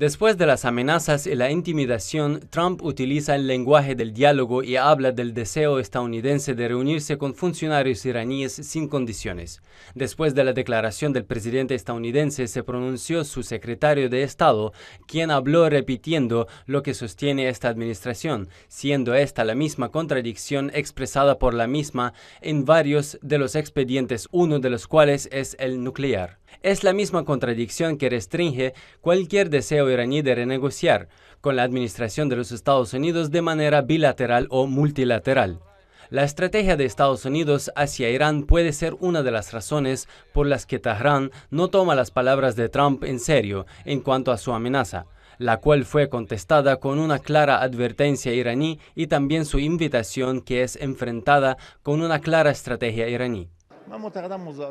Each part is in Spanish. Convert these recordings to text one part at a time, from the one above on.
Después de las amenazas y la intimidación, Trump utiliza el lenguaje del diálogo y habla del deseo estadounidense de reunirse con funcionarios iraníes sin condiciones. Después de la declaración del presidente estadounidense se pronunció su secretario de Estado, quien habló repitiendo lo que sostiene esta administración, siendo esta la misma contradicción expresada por la misma en varios de los expedientes, uno de los cuales es el nuclear. Es la misma contradicción que restringe cualquier deseo iraní de renegociar con la administración de los Estados Unidos de manera bilateral o multilateral. La estrategia de Estados Unidos hacia Irán puede ser una de las razones por las que Teherán no toma las palabras de Trump en serio en cuanto a su amenaza, la cual fue contestada con una clara advertencia iraní y también su invitación que es enfrentada con una clara estrategia iraní.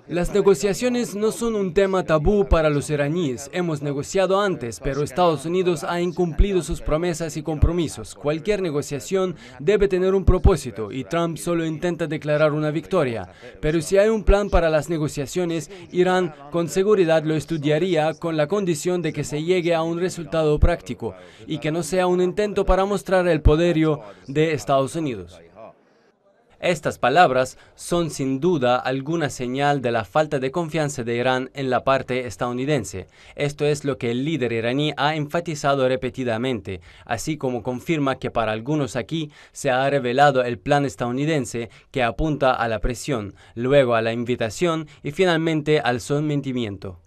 Las negociaciones no son un tema tabú para los iraníes. Hemos negociado antes, pero Estados Unidos ha incumplido sus promesas y compromisos. Cualquier negociación debe tener un propósito y Trump solo intenta declarar una victoria. Pero si hay un plan para las negociaciones, Irán con seguridad lo estudiaría con la condición de que se llegue a un resultado práctico y que no sea un intento para mostrar el poderío de Estados Unidos. Estas palabras son sin duda alguna señal de la falta de confianza de Irán en la parte estadounidense. Esto es lo que el líder iraní ha enfatizado repetidamente, así como confirma que para algunos aquí se ha revelado el plan estadounidense que apunta a la presión, luego a la invitación y finalmente al sometimiento.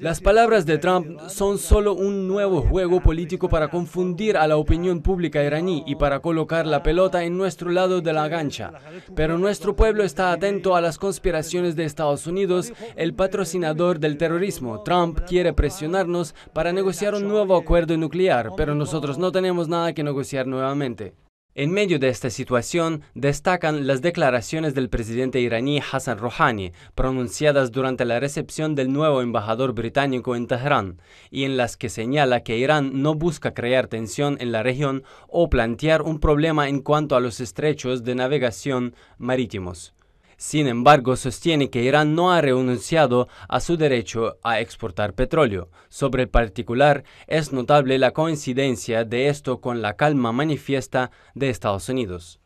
Las palabras de Trump son solo un nuevo juego político para confundir a la opinión pública iraní y para colocar la pelota en nuestro lado de la gancha. Pero nuestro pueblo está atento a las conspiraciones de Estados Unidos, el patrocinador del terrorismo. Trump quiere presionarnos para negociar un nuevo acuerdo nuclear, pero nosotros no tenemos nada que negociar nuevamente. En medio de esta situación, destacan las declaraciones del presidente iraní Hassan Rouhani, pronunciadas durante la recepción del nuevo embajador británico en Teherán, y en las que señala que Irán no busca crear tensión en la región o plantear un problema en cuanto a los estrechos de navegación marítimos. Sin embargo, sostiene que Irán no ha renunciado a su derecho a exportar petróleo. Sobre particular, es notable la coincidencia de esto con la calma manifiesta de Estados Unidos.